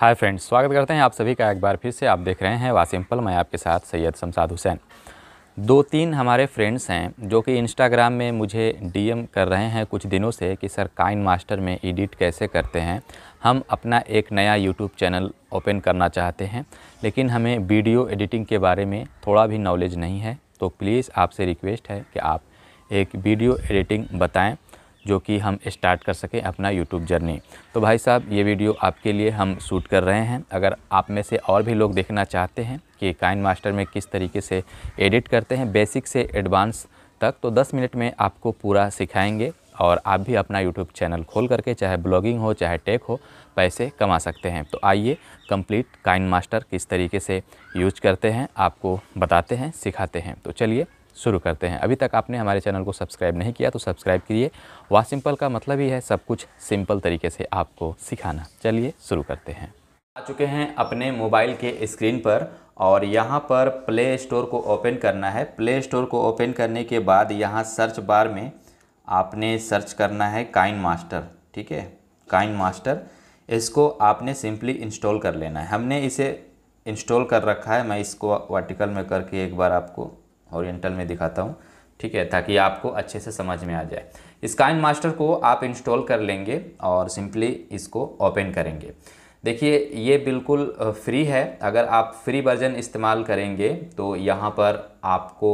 hi friends स्वागत करते हैं आप सभी का एक बार फिर से आप देख रहे हैं वासिम्पल मैं आपके साथ सैयद शमसाद हुसैन दो तीन हमारे फ्रेंड्स हैं जो कि इंस्टाग्राम में मुझे डीएम कर रहे हैं कुछ दिनों से कि सर काइन मास्टर में एडिट कैसे करते हैं हम अपना एक नया यूट्यूब चैनल ओपन करना चाहते हैं लेकिन हमें वीडियो एडिटिंग के बारे में थोड़ा भी नॉलेज नहीं है तो प्लीज़ आपसे रिक्वेस्ट है कि आप एक वीडियो एडिटिंग बताएँ जो कि हम स्टार्ट कर सकें अपना यूट्यूब जर्नी तो भाई साहब ये वीडियो आपके लिए हम शूट कर रहे हैं अगर आप में से और भी लोग देखना चाहते हैं कि काइन मास्टर में किस तरीके से एडिट करते हैं बेसिक से एडवांस तक तो 10 मिनट में आपको पूरा सिखाएंगे और आप भी अपना यूट्यूब चैनल खोल करके चाहे ब्लॉगिंग हो चाहे टेक हो पैसे कमा सकते हैं तो आइए कंप्लीट काइन मास्टर किस तरीके से यूज करते हैं आपको बताते हैं सिखाते हैं तो चलिए शुरू करते हैं अभी तक आपने हमारे चैनल को सब्सक्राइब नहीं किया तो सब्सक्राइब करिए वा सिंपल का मतलब ही है सब कुछ सिंपल तरीके से आपको सिखाना चलिए शुरू करते हैं आ चुके हैं अपने मोबाइल के स्क्रीन पर और यहाँ पर प्ले स्टोर को ओपन करना है प्ले स्टोर को ओपन करने के बाद यहाँ सर्च बार में आपने सर्च करना है काइन मास्टर ठीक है काइन मास्टर इसको आपने सिंपली इंस्टॉल कर लेना है हमने इसे इंस्टॉल कर रखा है मैं इसको वर्टिकल में करके एक बार आपको ओरिएंटल में दिखाता हूँ ठीक है ताकि आपको अच्छे से समझ में आ जाए स्काइन मास्टर को आप इंस्टॉल कर लेंगे और सिंपली इसको ओपन करेंगे देखिए ये बिल्कुल फ्री है अगर आप फ्री वर्जन इस्तेमाल करेंगे तो यहाँ पर आपको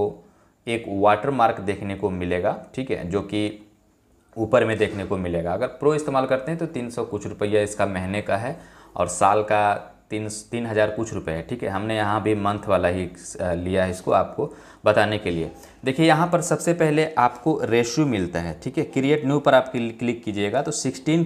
एक वाटर मार्क देखने को मिलेगा ठीक है जो कि ऊपर में देखने को मिलेगा अगर प्रो इस्तेमाल करते हैं तो 300 कुछ रुपया इसका महीने का है और साल का तीन तीन हज़ार कुछ रुपए है ठीक है हमने यहाँ भी मंथ वाला ही लिया है इसको आपको बताने के लिए देखिए यहाँ पर सबसे पहले आपको रेशियो मिलता है ठीक है क्रिएट न्यू पर आप क्लिक कीजिएगा तो 16.9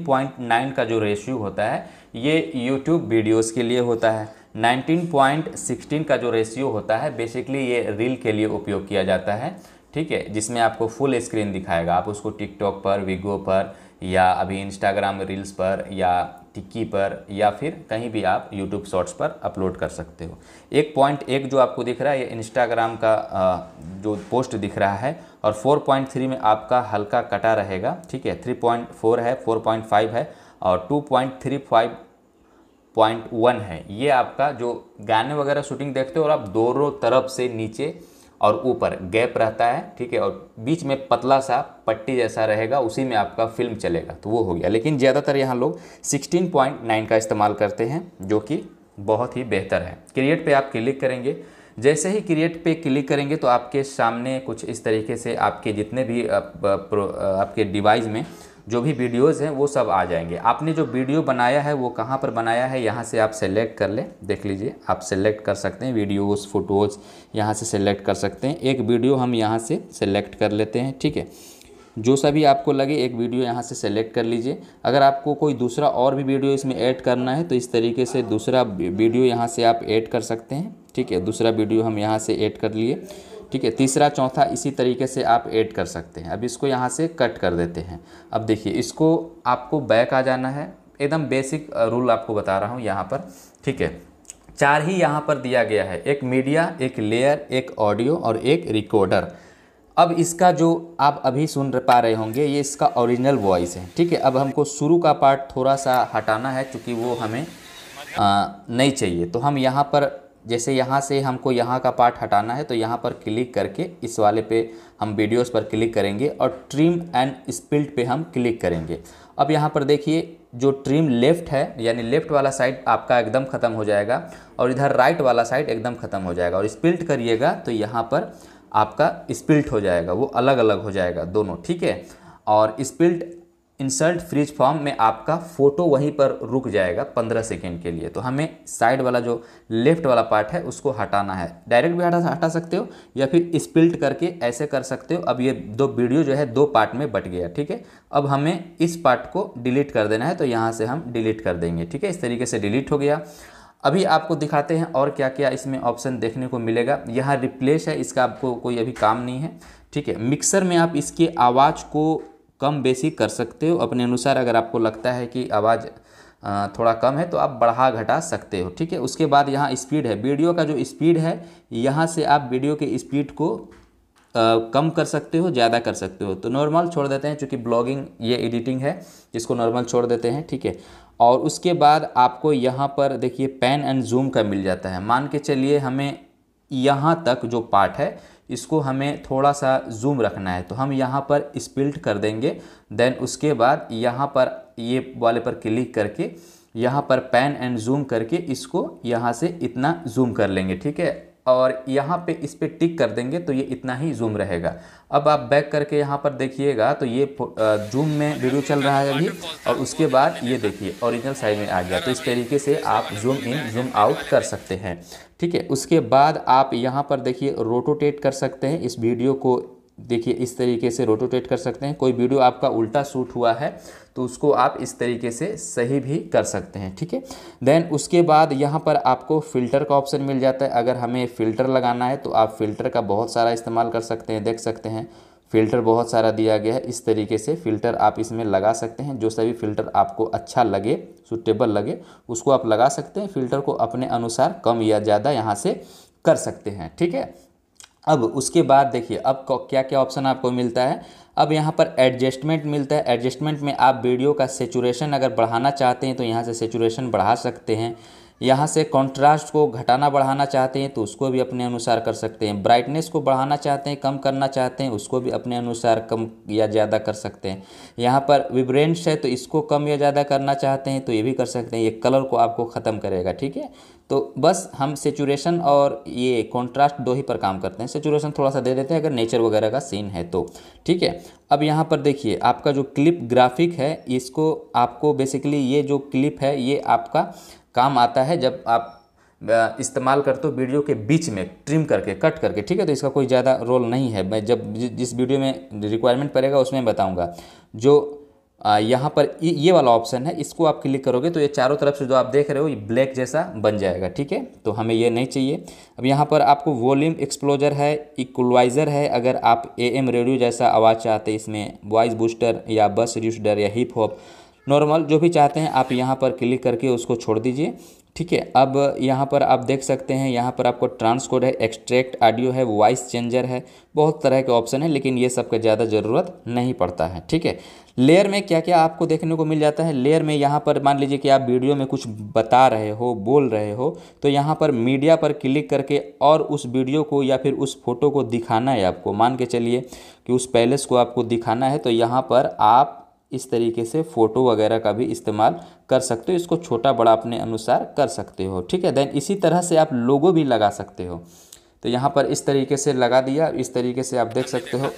का जो रेशियो होता है ये यूट्यूब वीडियोस के लिए होता है 19.16 का जो रेशियो होता है बेसिकली ये रील के लिए उपयोग किया जाता है ठीक है जिसमें आपको फुल स्क्रीन दिखाएगा आप उसको टिकटॉक पर वीगो पर या अभी इंस्टाग्राम रील्स पर या टिक्की पर या फिर कहीं भी आप यूट्यूब शॉर्ट्स पर अपलोड कर सकते हो एक पॉइंट एक जो आपको दिख रहा है ये इंस्टाग्राम का जो पोस्ट दिख रहा है और फोर पॉइंट थ्री में आपका हल्का कटा रहेगा ठीक है थ्री पॉइंट फोर है फोर पॉइंट फाइव है और two point three five point one है ये आपका जो गाने वगैरह शूटिंग देखते हो और आप दोनों तरफ से नीचे और ऊपर गैप रहता है ठीक है और बीच में पतला सा पट्टी जैसा रहेगा उसी में आपका फिल्म चलेगा तो वो हो गया लेकिन ज़्यादातर यहाँ लोग 16.9 का इस्तेमाल करते हैं जो कि बहुत ही बेहतर है क्रिएट पे आप क्लिक करेंगे जैसे ही क्रिएट पे क्लिक करेंगे तो आपके सामने कुछ इस तरीके से आपके जितने भी आप, आपके डिवाइस में जो भी वीडियोज़ हैं वो सब आ जाएंगे आपने जो वीडियो बनाया है वो कहाँ पर बनाया है यहाँ से आप सेलेक्ट कर लें देख लीजिए आप सेलेक्ट कर सकते हैं वीडियोज़ फ़ोटोज़ यहाँ से सेलेक्ट कर सकते हैं एक वीडियो हम यहाँ से सेलेक्ट कर लेते हैं ठीक है जो सा भी आपको लगे एक वीडियो यहाँ से सेलेक्ट कर लीजिए अगर आपको कोई दूसरा और भी वीडियो इसमें ऐड करना है तो इस तरीके से दूसरा वीडियो यहाँ से आप ऐड कर सकते हैं ठीक है दूसरा वीडियो हम यहाँ से ऐड कर लिए ठीक है तीसरा चौथा इसी तरीके से आप ऐड कर सकते हैं अब इसको यहाँ से कट कर देते हैं अब देखिए इसको आपको बैक आ जाना है एकदम बेसिक रूल आपको बता रहा हूँ यहाँ पर ठीक है चार ही यहाँ पर दिया गया है एक मीडिया एक लेयर एक ऑडियो और एक रिकॉर्डर अब इसका जो आप अभी सुन पा रहे होंगे ये इसका ओरिजिनल वॉइस है ठीक है अब हमको शुरू का पार्ट थोड़ा सा हटाना है क्योंकि वो हमें आ, नहीं चाहिए तो हम यहाँ पर जैसे यहाँ से हमको यहाँ का पार्ट हटाना है तो यहाँ पर क्लिक करके इस वाले पे हम वीडियोस पर क्लिक करेंगे और ट्रिम एंड स्पिल्ट पे हम क्लिक करेंगे अब यहाँ पर देखिए जो ट्रिम लेफ़्ट है यानी लेफ़्ट वाला साइड आपका एकदम ख़त्म हो जाएगा और इधर राइट वाला साइड एकदम ख़त्म हो जाएगा और स्पिल्ट करिएगा तो यहाँ पर आपका स्पिल्ट हो जाएगा वो अलग अलग हो जाएगा दोनों ठीक है और स्पिल्ट इंसल्ट फ्रीज फॉर्म में आपका फ़ोटो वहीं पर रुक जाएगा पंद्रह सेकेंड के लिए तो हमें साइड वाला जो लेफ्ट वाला पार्ट है उसको हटाना है डायरेक्ट भी हटा हटा सकते हो या फिर स्पिल्ट करके ऐसे कर सकते हो अब ये दो वीडियो जो है दो पार्ट में बट गया ठीक है अब हमें इस पार्ट को डिलीट कर देना है तो यहाँ से हम डिलीट कर देंगे ठीक है इस तरीके से डिलीट हो गया अभी आपको दिखाते हैं और क्या क्या इसमें ऑप्शन देखने को मिलेगा यहाँ रिप्लेस है इसका आपको कोई अभी काम नहीं है ठीक है मिक्सर में आप इसके आवाज़ को कम बेसी कर सकते हो अपने अनुसार अगर आपको लगता है कि आवाज़ थोड़ा कम है तो आप बढ़ा घटा सकते हो ठीक है उसके बाद यहाँ स्पीड है वीडियो का जो स्पीड है यहाँ से आप वीडियो के स्पीड को आ, कम कर सकते हो ज़्यादा कर सकते हो तो नॉर्मल छोड़ देते हैं क्योंकि ब्लॉगिंग ये एडिटिंग है जिसको नॉर्मल छोड़ देते हैं ठीक है और उसके बाद आपको यहाँ पर देखिए पेन एंड जूम का मिल जाता है मान के चलिए हमें यहाँ तक जो पार्ट है इसको हमें थोड़ा सा जूम रखना है तो हम यहाँ पर स्पिल्ट कर देंगे देन उसके बाद यहाँ पर ये वाले पर क्लिक करके यहाँ पर पैन एंड जूम करके इसको यहाँ से इतना जूम कर लेंगे ठीक है और यहाँ पे इस पर टिक कर देंगे तो ये इतना ही जूम रहेगा अब आप बैक करके यहाँ पर देखिएगा तो ये जूम में वीडियो चल रहा है अभी और उसके बाद ये देखिए ओरिजिनल साइज में आ गया तो इस तरीके से आप जूम इन जूम आउट कर सकते हैं ठीक है उसके बाद आप यहाँ पर देखिए रोटोटेट कर सकते हैं इस वीडियो को देखिए इस तरीके से रोटोटेट कर सकते हैं कोई वीडियो आपका उल्टा शूट हुआ है तो उसको आप इस तरीके से सही भी कर सकते हैं ठीक है देन उसके बाद यहाँ पर आपको फ़िल्टर का ऑप्शन मिल जाता है अगर हमें फ़िल्टर लगाना है तो आप फ़िल्टर का बहुत सारा इस्तेमाल कर सकते हैं देख सकते हैं फ़िल्टर बहुत सारा दिया गया है इस तरीके से फ़िल्टर आप इसमें लगा सकते हैं जो सभी फ़िल्टर आपको अच्छा लगे सुटेबल लगे उसको आप लगा सकते हैं फ़िल्टर को अपने अनुसार कम या ज़्यादा यहाँ से कर सकते हैं ठीक है अब उसके बाद देखिए अब क्या क्या ऑप्शन आपको मिलता है अब यहाँ पर एडजस्टमेंट मिलता है एडजस्टमेंट में आप वीडियो का सेचुरेशन अगर बढ़ाना चाहते हैं तो यहाँ से सेचुरेशन बढ़ा सकते हैं यहाँ से कॉन्ट्रास्ट को घटाना बढ़ाना चाहते हैं तो उसको भी अपने अनुसार कर सकते हैं ब्राइटनेस को बढ़ाना चाहते हैं कम करना चाहते हैं उसको भी अपने अनुसार कम या ज़्यादा कर सकते हैं यहाँ पर विब्रेंट्स है तो इसको कम या ज़्यादा करना चाहते हैं तो ये भी कर सकते हैं ये कलर को आपको ख़त्म करेगा ठीक है तो बस हम सेचुरेशन और ये कॉन्ट्रास्ट दो ही पर काम करते हैं सेचुरेशन थोड़ा सा दे देते हैं अगर नेचर वगैरह का सीन है तो ठीक है अब यहाँ पर देखिए आपका जो क्लिप ग्राफिक है इसको आपको बेसिकली ये जो क्लिप है ये आपका काम आता है जब आप इस्तेमाल करते हो वीडियो के बीच में ट्रिम करके कट करके ठीक है तो इसका कोई ज़्यादा रोल नहीं है मैं जब जिस वीडियो में रिक्वायरमेंट पड़ेगा उसमें बताऊँगा जो यहाँ पर ये वाला ऑप्शन है इसको आप क्लिक करोगे तो ये चारों तरफ से जो आप देख रहे हो ये ब्लैक जैसा बन जाएगा ठीक है तो हमें ये नहीं चाहिए अब यहाँ पर आपको वॉल्यूम एक्सप्लोजर है इक्वलाइज़र है अगर आप एएम एम रेडियो जैसा आवाज़ चाहते इसमें वॉइस बूस्टर या बस रिड्यूसडर या हिप हॉप नॉर्मल जो भी चाहते हैं आप यहाँ पर क्लिक करके उसको छोड़ दीजिए ठीक है अब यहाँ पर आप देख सकते हैं यहाँ पर आपको ट्रांसकोड है एक्सट्रैक्ट ऑडियो है वॉइस चेंजर है बहुत तरह के ऑप्शन है लेकिन ये सब का ज़्यादा ज़रूरत नहीं पड़ता है ठीक है लेयर में क्या क्या आपको देखने को मिल जाता है लेयर में यहाँ पर मान लीजिए कि आप वीडियो में कुछ बता रहे हो बोल रहे हो तो यहाँ पर मीडिया पर क्लिक करके और उस वीडियो को या फिर उस फोटो को दिखाना है आपको मान के चलिए कि उस पैलेस को आपको दिखाना है तो यहाँ पर आप इस तरीके से फ़ोटो वगैरह का भी इस्तेमाल कर सकते हो इसको छोटा बड़ा अपने अनुसार कर सकते हो ठीक है देन इसी तरह से आप लोगो भी लगा सकते हो तो यहाँ पर इस तरीके से लगा दिया इस तरीके से आप देख सकते हो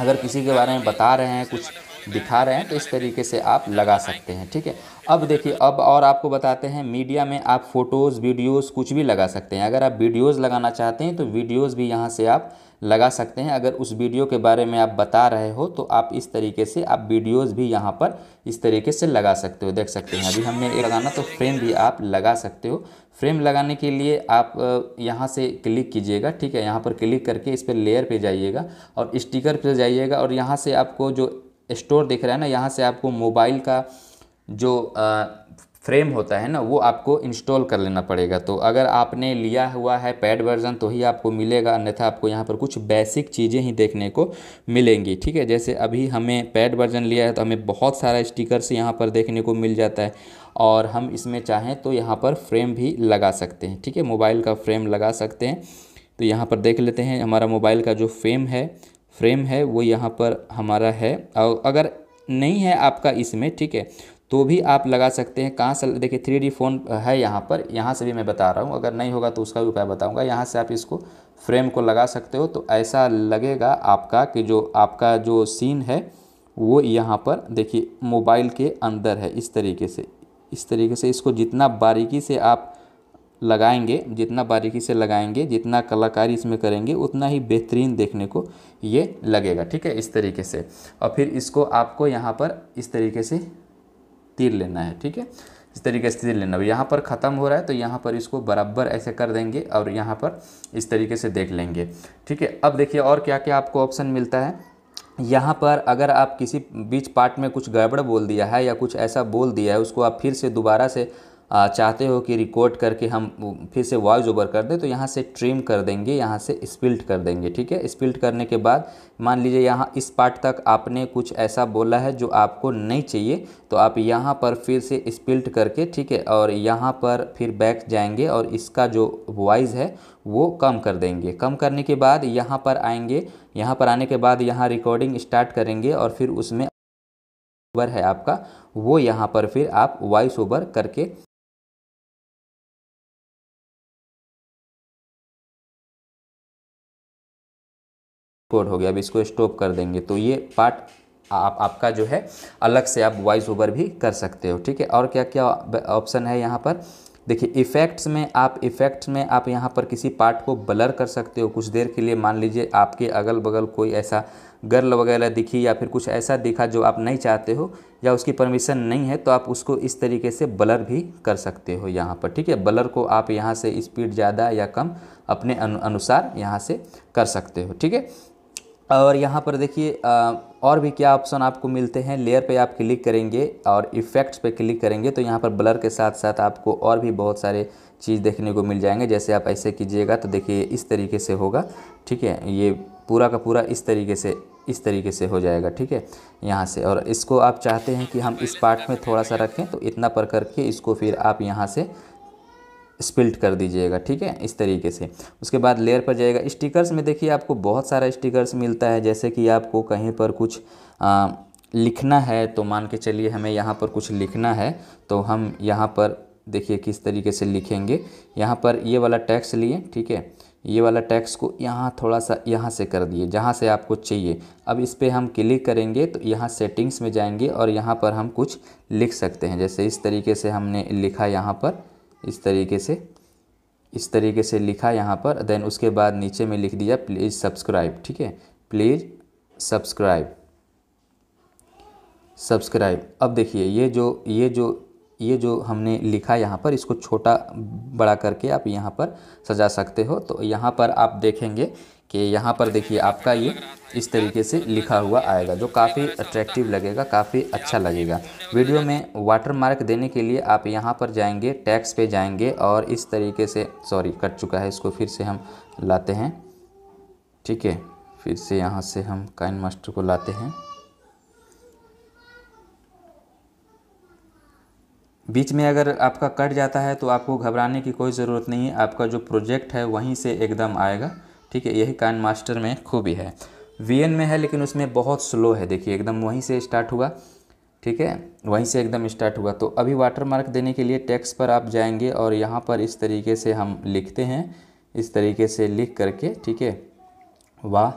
अगर किसी के बारे में बता रहे हैं कुछ दिखा रहे हैं तो इस तरीके से आप लगा सकते हैं ठीक है अब देखिए अब और आपको बताते हैं मीडिया में आप फ़ोटोज़ वीडियोज़ कुछ भी लगा सकते हैं अगर आप वीडियोज़ लगाना चाहते हैं तो वीडियोज़ भी यहाँ से आप लगा सकते हैं अगर उस वीडियो के बारे में आप बता रहे हो तो आप इस तरीके से आप वीडियोज़ भी यहाँ पर इस तरीके से लगा सकते हो देख सकते हैं अभी हमने एक लगाना तो फ्रेम भी आप लगा सकते हो फ्रेम लगाने के लिए आप यहाँ से क्लिक कीजिएगा ठीक है यहाँ पर क्लिक करके इस पर लेयर पे जाइएगा और स्टिकर पे जाइएगा और यहाँ से आपको जो स्टोर दिख रहा है ना यहाँ से आपको मोबाइल का जो आ, फ्रेम होता है ना वो आपको इंस्टॉल कर लेना पड़ेगा तो अगर आपने लिया हुआ है पैड वर्जन तो ही आपको मिलेगा अन्यथा आपको यहाँ पर कुछ बेसिक चीज़ें ही देखने को मिलेंगी ठीक है जैसे अभी हमें पैड वर्जन लिया है तो हमें बहुत सारा स्टिकर्स यहाँ पर देखने को मिल जाता है और हम इसमें चाहें तो यहाँ पर फ्रेम भी लगा सकते हैं ठीक है मोबाइल का फ्रेम लगा सकते हैं तो यहाँ पर देख लेते हैं हमारा मोबाइल का जो फ्रेम है फ्रेम है वो यहाँ पर हमारा है और अगर नहीं है आपका इसमें ठीक है तो भी आप लगा सकते हैं कहाँ से देखिए थ्री डी फ़ोन है यहाँ पर यहाँ से भी मैं बता रहा हूँ अगर नहीं होगा तो उसका भी उपाय बताऊँगा यहाँ से आप इसको फ्रेम को लगा सकते हो तो ऐसा लगेगा आपका कि जो आपका जो सीन है वो यहाँ पर देखिए मोबाइल के अंदर है इस तरीके से इस तरीके से इसको जितना बारीकी से आप लगाएंगे जितना बारीकी से लगाएंगे जितना कलाकारी इसमें करेंगे उतना ही बेहतरीन देखने को ये लगेगा ठीक है इस तरीके से और फिर इसको आपको यहाँ पर इस तरीके से तीर लेना है ठीक है इस तरीके से तीर लेना यहाँ पर ख़त्म हो रहा है तो यहाँ पर इसको बराबर ऐसे कर देंगे और यहाँ पर इस तरीके से देख लेंगे ठीक है अब देखिए और क्या क्या आपको ऑप्शन मिलता है यहाँ पर अगर आप किसी बीच पार्ट में कुछ गड़बड़ बोल दिया है या कुछ ऐसा बोल दिया है उसको आप फिर से दोबारा से चाहते हो कि रिकॉर्ड करके हम फिर से वॉइस ओवर कर दें तो यहाँ से ट्रिम कर देंगे यहाँ से स्पिल्ट कर देंगे ठीक है स्पिल्ट करने के बाद मान लीजिए यहाँ इस पार्ट तक आपने कुछ ऐसा बोला है जो आपको नहीं चाहिए तो आप यहाँ पर फिर से स्पिल्ट करके ठीक है और यहाँ पर फिर बैक जाएंगे और इसका जो वॉइस है वो कम कर देंगे कम करने के बाद यहाँ पर आएंगे यहाँ पर आने के बाद यहाँ रिकॉर्डिंग स्टार्ट करेंगे और फिर उसमें ओवर है आपका वो यहाँ पर फिर आप वॉइस ओवर करके कोड हो गया अब इसको स्टॉप कर देंगे तो ये पार्ट आप आपका जो है अलग से आप वॉइस ओवर भी कर सकते हो ठीक है और क्या क्या ऑप्शन है यहाँ पर देखिए इफ़ेक्ट्स में आप इफ़ेक्ट्स में आप यहाँ पर किसी पार्ट को ब्लर कर सकते हो कुछ देर के लिए मान लीजिए आपके अगल बगल कोई ऐसा गर्ल वगैरह दिखी या फिर कुछ ऐसा दिखा जो आप नहीं चाहते हो या उसकी परमिशन नहीं है तो आप उसको इस तरीके से ब्लर भी कर सकते हो यहाँ पर ठीक है ब्लर को आप यहाँ से स्पीड ज़्यादा या कम अपने अनुसार यहाँ से कर सकते हो ठीक है और यहाँ पर देखिए और भी क्या ऑप्शन आपको मिलते हैं लेयर पे आप क्लिक करेंगे और इफ़ेक्ट्स पे क्लिक करेंगे तो यहाँ पर ब्लर के साथ साथ आपको और भी बहुत सारे चीज़ देखने को मिल जाएंगे जैसे आप ऐसे कीजिएगा तो देखिए इस तरीके से होगा ठीक है ये पूरा का पूरा इस तरीके से इस तरीके से हो जाएगा ठीक है यहाँ से और इसको आप चाहते हैं कि हम इस पार्ट में थोड़ा सा रखें तो इतना पर करके इसको फिर आप यहाँ से स्पिल्ट कर दीजिएगा ठीक है इस तरीके से उसके बाद लेयर पर जाएगा स्टिकर्स में देखिए आपको बहुत सारा स्टिकर्स मिलता है जैसे कि आपको कहीं पर कुछ आ, लिखना है तो मान के चलिए हमें यहाँ पर कुछ लिखना है तो हम यहाँ पर देखिए किस तरीके से लिखेंगे यहाँ पर ये वाला टैक्स लिए ठीक है ये वाला टैक्स को यहाँ थोड़ा सा यहाँ से कर दिए जहाँ से आपको चाहिए अब इस पर हम क्लिक करेंगे तो यहाँ सेटिंग्स में जाएंगे और यहाँ पर हम कुछ लिख सकते हैं जैसे इस तरीके से हमने लिखा यहाँ पर इस तरीके से इस तरीके से लिखा यहाँ पर देन उसके बाद नीचे में लिख दिया प्लीज़ सब्सक्राइब ठीक है प्लीज़ सब्सक्राइब सब्सक्राइब अब देखिए ये जो ये जो ये जो हमने लिखा यहाँ पर इसको छोटा बड़ा करके आप यहाँ पर सजा सकते हो तो यहाँ पर आप देखेंगे कि यहाँ पर देखिए आपका ये इस तरीके से लिखा हुआ आएगा जो काफ़ी अट्रैक्टिव लगेगा काफ़ी अच्छा लगेगा वीडियो में वाटर मार्क देने के लिए आप यहाँ पर जाएंगे टैक्स पे जाएंगे और इस तरीके से सॉरी कट चुका है इसको फिर से हम लाते हैं ठीक है फिर से यहाँ से हम काइन मास्टर को लाते हैं बीच में अगर आपका कट जाता है तो आपको घबराने की कोई ज़रूरत नहीं है आपका जो प्रोजेक्ट है वहीं से एकदम आएगा ठीक है यही कान मास्टर में खूबी है वी में है लेकिन उसमें बहुत स्लो है देखिए एकदम वहीं से स्टार्ट हुआ ठीक है वहीं से एकदम स्टार्ट हुआ तो अभी वाटर मार्क देने के लिए टैक्स पर आप जाएंगे और यहाँ पर इस तरीके से हम लिखते हैं इस तरीके से लिख करके ठीक है वाह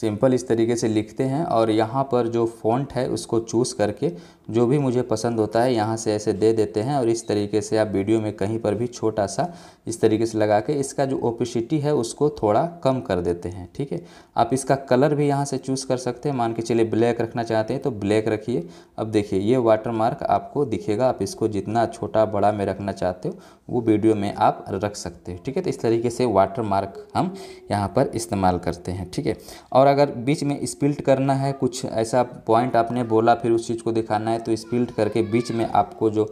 सिंपल इस तरीके से लिखते हैं और यहाँ पर जो फॉन्ट है उसको चूज़ करके जो भी मुझे पसंद होता है यहाँ से ऐसे दे देते हैं और इस तरीके से आप वीडियो में कहीं पर भी छोटा सा इस तरीके से लगा के इसका जो ओपिसिटी है उसको थोड़ा कम कर देते हैं ठीक है आप इसका कलर भी यहाँ से चूज़ कर सकते हैं मान के चलिए ब्लैक रखना चाहते हैं तो ब्लैक रखिए अब देखिए ये वाटर मार्क आपको दिखेगा आप इसको जितना छोटा बड़ा में रखना चाहते हो वो वीडियो में आप रख सकते हो ठीक है तो इस तरीके से वाटर मार्क हम यहाँ पर इस्तेमाल करते हैं ठीक है और अगर बीच में स्पिल्ट करना है कुछ ऐसा पॉइंट आपने बोला फिर उस चीज़ को दिखाना है तो स्प्लिट करके बीच में आपको जो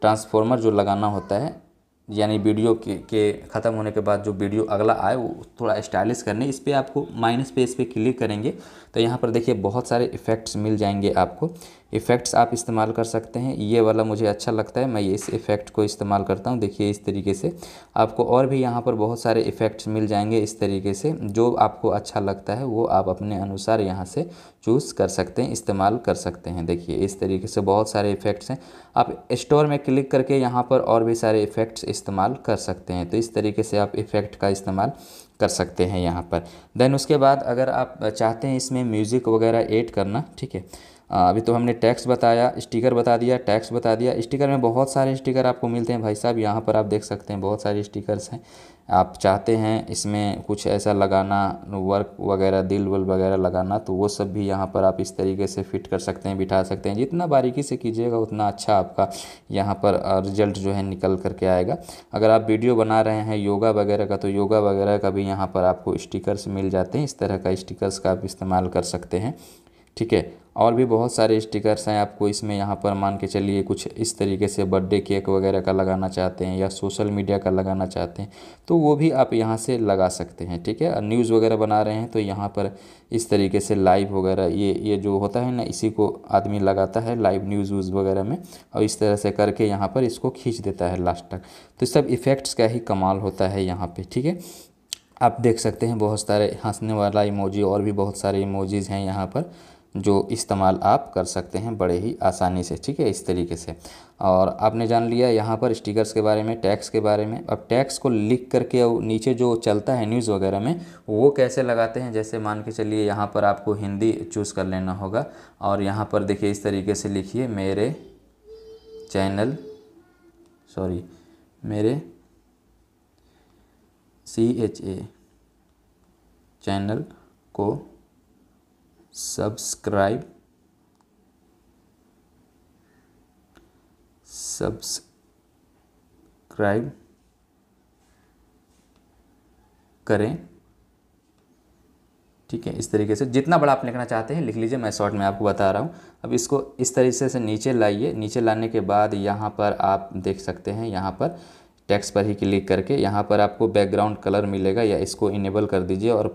ट्रांसफॉर्मर जो लगाना होता है यानी वीडियो के, के ख़त्म होने के बाद जो वीडियो अगला आए वो थोड़ा स्टाइलिश करने इस पर आपको माइनस पे इस पर क्लिक करेंगे तो यहाँ पर देखिए बहुत सारे इफ़ेक्ट्स मिल जाएंगे आपको इफ़ेक्ट्स आप इस्तेमाल कर सकते हैं ये वाला मुझे अच्छा लगता है मैं ये इस इफ़ेक्ट को इस्तेमाल करता हूँ देखिए इस तरीके से आपको और भी यहाँ पर बहुत सारे इफ़ेक्ट्स मिल जाएंगे इस तरीके से जो आपको अच्छा लगता है वो आप अपने अनुसार यहाँ से चूज़ कर सकते हैं इस्तेमाल कर सकते हैं देखिए इस तरीके से बहुत सारे इफ़ेक्ट्स हैं आप स्टोर में क्लिक करके यहाँ पर और भी सारे इफ़ेक्ट्स इस्तेमाल कर सकते हैं तो इस तरीके से आप इफ़ेक्ट का इस्तेमाल कर सकते हैं यहाँ पर देन उसके बाद अगर आप चाहते हैं इसमें म्यूज़िक वगैरह ऐड करना ठीक है अभी तो हमने टैक्स बताया स्टिकर बता दिया टैक्स बता दिया स्टिकर में बहुत सारे स्टिकर आपको मिलते हैं भाई साहब यहाँ पर आप देख सकते हैं बहुत सारे स्टिकर्स हैं आप चाहते हैं इसमें कुछ ऐसा लगाना वर्क वगैरह दिल वल वगैरह लगाना तो वो सब भी यहाँ पर आप इस तरीके से फिट कर सकते हैं बिठा सकते हैं जितना बारीकी से कीजिएगा उतना अच्छा आपका यहाँ पर रिजल्ट जो है निकल करके आएगा अगर आप वीडियो बना रहे हैं योगा वगैरह का तो योगा वगैरह का भी यहाँ पर आपको स्टिकर्स मिल जाते हैं इस तरह का स्टिकर्स का आप इस्तेमाल कर सकते हैं ठीक है और भी बहुत सारे स्टिकर्स हैं आपको इसमें यहाँ पर मान के चलिए कुछ इस तरीके से बर्थडे केक वगैरह का लगाना चाहते हैं या सोशल मीडिया का लगाना चाहते हैं तो वो भी आप यहाँ से लगा सकते हैं ठीक है न्यूज़ वगैरह बना रहे हैं तो यहाँ पर इस तरीके से लाइव वगैरह ये ये जो होता है ना इसी को आदमी लगाता है लाइव न्यूज़ व्यूज़ वगैरह में और इस तरह से करके यहाँ पर इसको खींच देता है लास्ट तक तो सब इफ़ेक्ट्स का ही कमाल होता है यहाँ पर ठीक है आप देख सकते हैं बहुत सारे हंसने वाला इमोजी और भी बहुत सारे इमोजीज़ हैं यहाँ पर जो इस्तेमाल आप कर सकते हैं बड़े ही आसानी से ठीक है इस तरीके से और आपने जान लिया यहाँ पर स्टिकर्स के बारे में टैक्स के बारे में अब टैक्स को लिख करके नीचे जो चलता है न्यूज़ वगैरह में वो कैसे लगाते हैं जैसे मान के चलिए यहाँ पर आपको हिंदी चूज़ कर लेना होगा और यहाँ पर देखिए इस तरीके से लिखिए मेरे चैनल सॉरी मेरे सी एच ए चैनल को सब्सक्राइब सब्सक्राइब करें ठीक है इस तरीके से जितना बड़ा आप लिखना चाहते हैं लिख लीजिए मैं शॉर्ट में आपको बता रहा हूँ अब इसको इस तरीके से नीचे लाइए नीचे लाने के बाद यहाँ पर आप देख सकते हैं यहाँ पर टेक्स्ट पर ही क्लिक करके यहाँ पर आपको बैकग्राउंड कलर मिलेगा या इसको इनेबल कर दीजिए और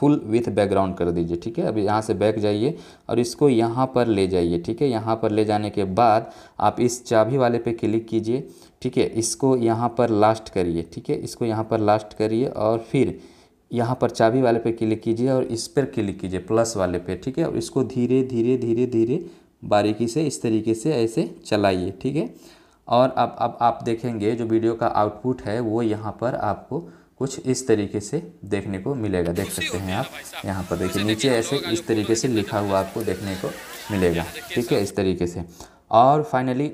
फुल विथ बैकग्राउंड कर दीजिए ठीक है अब यहाँ से बैक जाइए और इसको यहाँ पर ले जाइए ठीक है यहाँ पर ले जाने के बाद आप इस चाबी वाले पे क्लिक कीजिए ठीक है इसको यहाँ पर लास्ट करिए ठीक है इसको यहाँ पर लास्ट करिए और फिर यहाँ पर चाबी वाले पे क्लिक कीजिए और इस पर क्लिक कीजिए प्लस वाले पे ठीक है और इसको धीरे धीरे धीरे धीरे बारीकी से इस तरीके से ऐसे चलाइए ठीक है और अब अब आप देखेंगे जो वीडियो का आउटपुट है वो यहाँ पर आपको कुछ इस तरीके से देखने को मिलेगा देख सकते हैं आप यहाँ पर देखिए नीचे ऐसे इस तरीके से लिखा हुआ आपको देखने को मिलेगा ठीक है इस तरीके से और फाइनली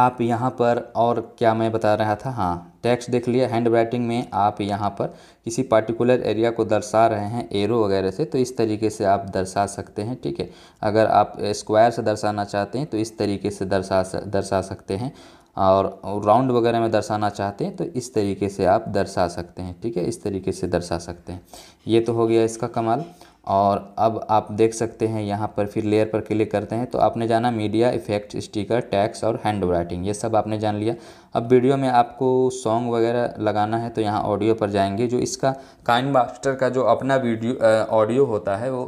आप यहाँ पर और क्या मैं बता रहा था हाँ टेक्स्ट देख लिया हैंड राइटिंग में आप यहाँ पर किसी पर्टिकुलर एरिया को दर्शा रहे हैं एरो वगैरह से तो इस तरीके से आप दर्शा सकते हैं ठीक है अगर आप स्क्वायर से दर्शाना चाहते हैं तो इस तरीके से दर्शा दर्शा सकते हैं और राउंड वगैरह में दर्शाना चाहते हैं तो इस तरीके से आप दर्शा सकते हैं ठीक है इस तरीके से दर्शा सकते हैं ये तो हो गया इसका कमाल और अब आप देख सकते हैं यहाँ पर फिर लेयर पर क्लिक करते हैं तो आपने जाना मीडिया इफेक्ट स्टिकर टैक्स और हैंड राइटिंग ये सब आपने जान लिया अब वीडियो में आपको सॉन्ग वगैरह लगाना है तो यहाँ ऑडियो पर जाएंगे जो इसका काइन मास्टर का जो अपना वीडियो ऑडियो होता है वो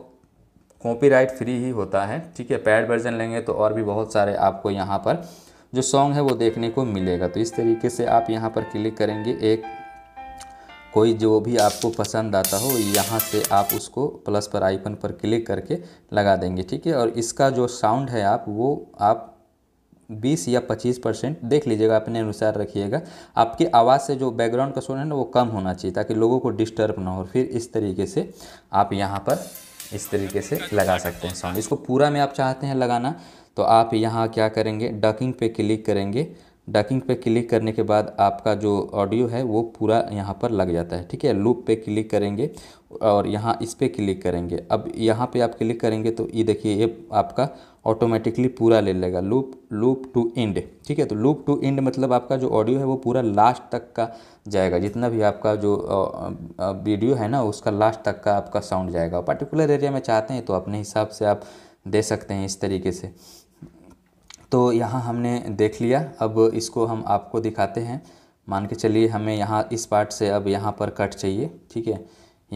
कॉपीराइट फ्री ही होता है ठीक है पैड वर्जन लेंगे तो और भी बहुत सारे आपको यहाँ पर जो सॉन्ग है वो देखने को मिलेगा तो इस तरीके से आप यहाँ पर क्लिक करेंगे एक कोई जो भी आपको पसंद आता हो यहाँ से आप उसको प्लस पर आइकन पर क्लिक करके लगा देंगे ठीक है और इसका जो साउंड है आप वो आप 20 या 25 परसेंट देख लीजिएगा अपने अनुसार रखिएगा आपकी आवाज़ से जो बैकग्राउंड का सोन है ना वो कम होना चाहिए ताकि लोगों को डिस्टर्ब ना हो फिर इस तरीके से आप यहाँ पर इस तरीके से लगा सकते हैं साउंड इसको पूरा में आप चाहते हैं लगाना तो आप यहाँ क्या करेंगे डकिंग पे क्लिक करेंगे डकिंग पे क्लिक करने के बाद आपका जो ऑडियो है वो पूरा यहाँ पर लग जाता है ठीक है लूप पे क्लिक करेंगे और यहाँ इस पर क्लिक करेंगे अब यहाँ पे आप क्लिक करेंगे तो ये देखिए ये आपका ऑटोमेटिकली पूरा ले लेगा लूप लूप टू एंड ठीक है तो लूप टू एंड मतलब आपका जो ऑडियो है वो पूरा लास्ट तक का जाएगा जितना भी आपका जो वीडियो है ना उसका लास्ट तक का आपका साउंड जाएगा पर्टिकुलर एरिया में चाहते हैं तो अपने हिसाब से आप दे सकते हैं इस तरीके से तो यहाँ हमने देख लिया अब इसको हम आपको दिखाते हैं मान के चलिए हमें यहाँ इस पार्ट से अब यहाँ पर कट चाहिए ठीक है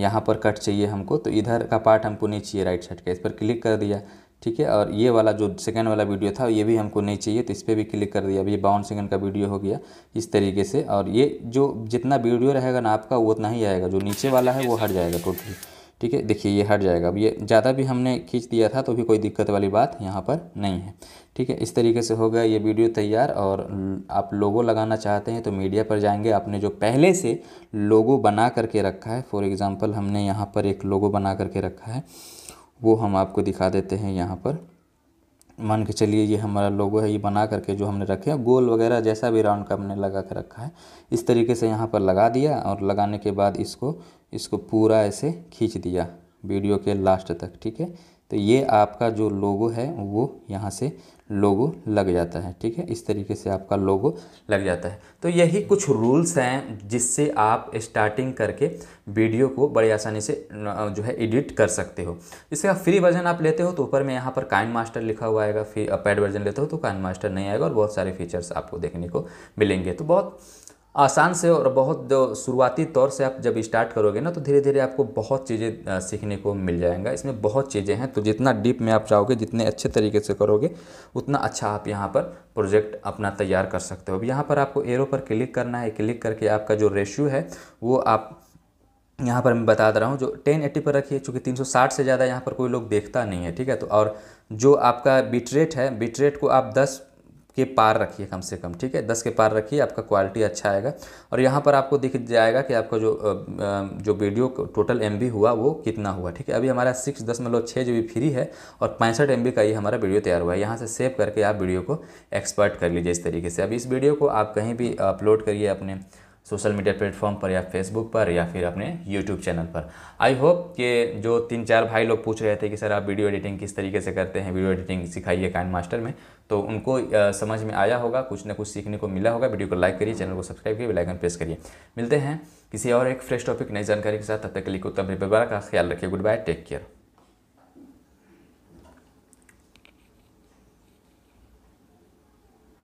यहाँ पर कट चाहिए हमको तो इधर का पार्ट हमको नहीं चाहिए राइट साइड का इस पर क्लिक कर दिया ठीक है और ये वाला जो सेकंड वाला वीडियो था ये भी हमको नहीं चाहिए तो इस पर भी क्लिक कर दिया अब ये बावन सेकंड का वीडियो हो गया इस तरीके से और ये जो जितना वीडियो रहेगा ना आपका वो उतना ही आएगा जो नीचे वाला है वो हट जाएगा टोटली ठीक है देखिए ये हट जाएगा अब ये ज़्यादा भी हमने खींच दिया था तो भी कोई दिक्कत वाली बात यहाँ पर नहीं है ठीक है इस तरीके से हो गया ये वीडियो तैयार और आप लोगो लगाना चाहते हैं तो मीडिया पर जाएंगे आपने जो पहले से लोगो बना करके रखा है फॉर एग्ज़ाम्पल हमने यहाँ पर एक लोगो बना करके रखा है वो हम आपको दिखा देते हैं यहाँ पर मान के चलिए ये हमारा लोगो है ये बना करके जो हमने रखे गोल वगैरह जैसा भी राउंड का हमने लगा कर रखा है इस तरीके से यहाँ पर लगा दिया और लगाने के बाद इसको इसको पूरा ऐसे खींच दिया वीडियो के लास्ट तक ठीक है तो ये आपका जो लोगो है वो यहाँ से लोगो लग जाता है ठीक है इस तरीके से आपका लोगो लग जाता है तो यही कुछ रूल्स हैं जिससे आप स्टार्टिंग करके वीडियो को बड़ी आसानी से जो है एडिट कर सकते हो इसका फ्री वर्जन आप लेते हो तो ऊपर में यहाँ पर काइन मास्टर लिखा हुआ आएगा फिर पैड वर्जन लेते हो तो काइन मास्टर नहीं आएगा और बहुत सारे फीचर्स आपको देखने को मिलेंगे तो बहुत आसान से और बहुत शुरुआती तौर से आप जब स्टार्ट करोगे ना तो धीरे धीरे आपको बहुत चीज़ें सीखने को मिल जाएंगा इसमें बहुत चीज़ें हैं तो जितना डीप में आप जाओगे जितने अच्छे तरीके से करोगे उतना अच्छा आप यहाँ पर प्रोजेक्ट अपना तैयार कर सकते हो अब यहाँ पर आपको एरो पर क्लिक करना है क्लिक करके आपका जो रेशियो है वो आप यहाँ पर मैं बता दे रहा हूँ जो 1080 पर रखिए चूँकि साठ से ज़्यादा यहाँ पर कोई लोग देखता नहीं है ठीक है तो और जो आपका बिट रेट है बिट रेट को आप दस के पार रखिए कम से कम ठीक है दस के पार रखिए आपका क्वालिटी अच्छा आएगा और यहाँ पर आपको दिख जाएगा कि आपका जो जो वीडियो टोटल एम हुआ वो कितना हुआ ठीक है अभी हमारा सिक्स दशमलव छः जी फ्री है और पैंसठ एम का ये हमारा वीडियो तैयार हुआ है यहाँ से सेव करके आप वीडियो को एक्सपर्ट कर लीजिए इस तरीके से अब इस वीडियो को आप कहीं भी अपलोड करिए अपने सोशल मीडिया प्लेटफॉर्म पर या फेसबुक पर या फिर अपने यूट्यूब चैनल पर आई होप कि जो तीन चार भाई लोग पूछ रहे थे कि सर आप वीडियो एडिटिंग किस तरीके से करते हैं वीडियो एडिटिंग सिखाइए काइन मास्टर में तो उनको समझ में आया होगा कुछ ना कुछ सीखने को मिला होगा वीडियो को लाइक करिए चैनल को सब्सक्राइब करिए बेलाइकन प्रेस करिए मिलते हैं किसी और एक फ्रेश टॉपिक नई जानकारी के साथ तब तक के लिए उत्तम का ख्याल रखिए गुड बाय टेक केयर